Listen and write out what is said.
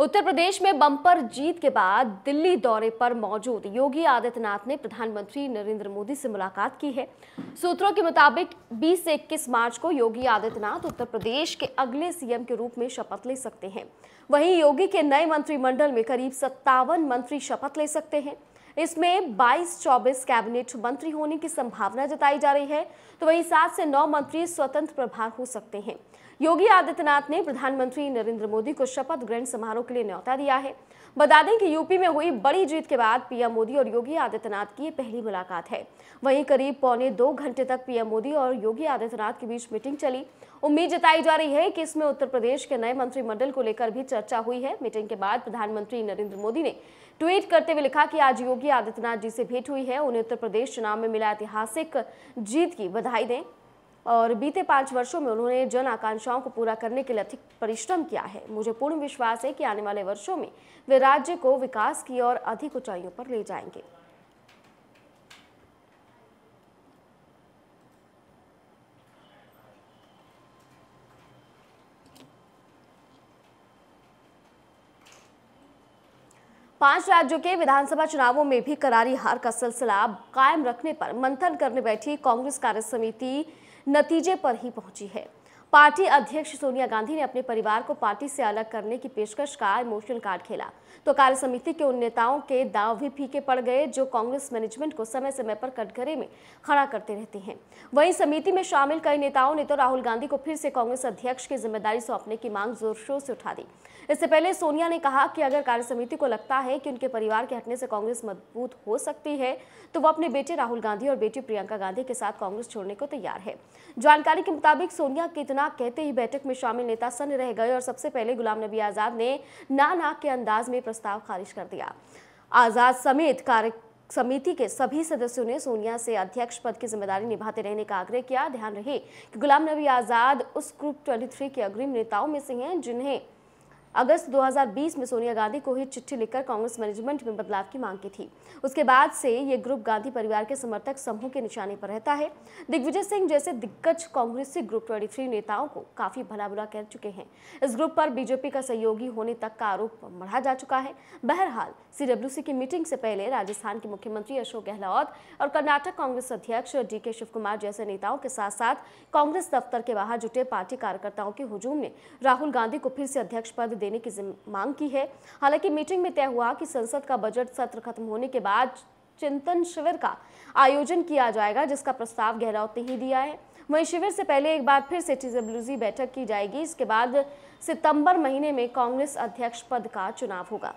उत्तर प्रदेश में बम्पर जीत के बाद दिल्ली दौरे पर मौजूद योगी आदित्यनाथ ने प्रधानमंत्री नरेंद्र मोदी से मुलाकात की है सूत्रों के मुताबिक 20 से 21 मार्च को योगी आदित्यनाथ उत्तर प्रदेश के अगले सीएम के रूप में शपथ ले सकते हैं वहीं योगी के नए मंत्रिमंडल में करीब सत्तावन मंत्री शपथ ले सकते हैं इसमें 22-24 कैबिनेट मंत्री होने की संभावना जताई जा रही है तो वहीं सात से नौ मंत्री स्वतंत्र प्रभार हो सकते हैं योगी आदित्यनाथ ने प्रधानमंत्री नरेंद्र मोदी को शपथ ग्रहण समारोह के लिए न्यौता दिया है बता दें कि यूपी में हुई बड़ी जीत के बाद पीएम मोदी और योगी आदित्यनाथ की पहली मुलाकात है वहीं करीब पौने दो घंटे तक पीएम मोदी और योगी आदित्यनाथ के बीच मीटिंग चली उम्मीद जताई जा रही है कि इसमें उत्तर प्रदेश के नए मंत्रिमंडल को लेकर भी चर्चा हुई है मीटिंग के बाद प्रधानमंत्री नरेंद्र मोदी ने ट्वीट करते हुए लिखा कि आज योगी आदित्यनाथ जी से भेंट हुई है उन्हें उत्तर प्रदेश चुनाव में मिला ऐतिहासिक जीत की बधाई दें और बीते पाँच वर्षों में उन्होंने जन आकांक्षाओं को पूरा करने के लिए अधिक परिश्रम किया है मुझे पूर्ण विश्वास है कि आने वाले वर्षों में वे राज्य को विकास की और अधिक ऊंचाइयों पर ले जाएंगे पांच राज्यों के विधानसभा चुनावों में भी करारी हार का सिलसिला कायम रखने पर मंथन करने बैठी कांग्रेस कार्य समिति नतीजे पर ही पहुंची है पार्टी अध्यक्ष सोनिया गांधी ने अपने परिवार को पार्टी से अलग करने की पेशकश का इमोशनल कार्ड खेला तो कार्य समिति के उन नेताओं के दाव भी फीके पड़ गए जो कांग्रेस मैनेजमेंट को समय समय पर कटघरे में खड़ा करते रहते हैं वही समिति में शामिल कई नेताओं ने तो राहुल गांधी को फिर से कांग्रेस अध्यक्ष की जिम्मेदारी सौंपने की मांग जोर शोर से उठा दी इससे पहले सोनिया ने कहा कि अगर कार्य समिति को लगता है कि उनके परिवार के हटने से कांग्रेस मजबूत हो सकती है तो वो अपने बेटे राहुल गांधी और बेटी प्रियंका गांधी के साथ कांग्रेस छोड़ने को तैयार है जानकारी के मुताबिक सोनिया के इतना कहते ही बैठक में शामिल नेता सन्न रह गए और सबसे पहले गुलाम नबी आजाद ने ना ना के अंदाज में प्रस्ताव खारिज कर दिया आज़ाद समेत कार्य समिति के सभी सदस्यों ने सोनिया से अध्यक्ष पद की जिम्मेदारी निभाते रहने का आग्रह किया ध्यान रहे कि गुलाम नबी आज़ाद उस ग्रुप 23 के अग्रिम नेताओं में से हैं जिन्हें अगस्त 2020 में सोनिया गांधी को ही चिट्ठी लिखकर कांग्रेस मैनेजमेंट में बदलाव की मांग की थी उसके बाद से ये ग्रुप गांधी परिवार के समर्थक समूह के निशाने पर रहता है दिग्विजय सिंह जैसे दिग्गज कांग्रेसी ग्रुप ट्वेंटी नेताओं को काफी भला बुरा कह चुके हैं इस ग्रुप पर बीजेपी का सहयोगी होने तक का आरोप मढ़ा जा चुका है बहरहाल सीडब्ल्यू की मीटिंग से पहले राजस्थान के मुख्यमंत्री अशोक गहलोत और कर्नाटक कांग्रेस अध्यक्ष डी के शिवकुमार जैसे नेताओं के साथ साथ कांग्रेस दफ्तर के बाहर जुटे पार्टी कार्यकर्ताओं के हुजूम ने राहुल गांधी को फिर से अध्यक्ष पद देने की मांग की है हालांकि मीटिंग में तय हुआ कि संसद का बजट सत्र खत्म होने के बाद चिंतन शिविर का आयोजन किया जाएगा जिसका प्रस्ताव गहलोत ने ही दिया है वहीं शिविर से पहले एक बार फिर से टीजेब्ल्यूजी बैठक की जाएगी इसके बाद सितंबर महीने में कांग्रेस अध्यक्ष पद का चुनाव होगा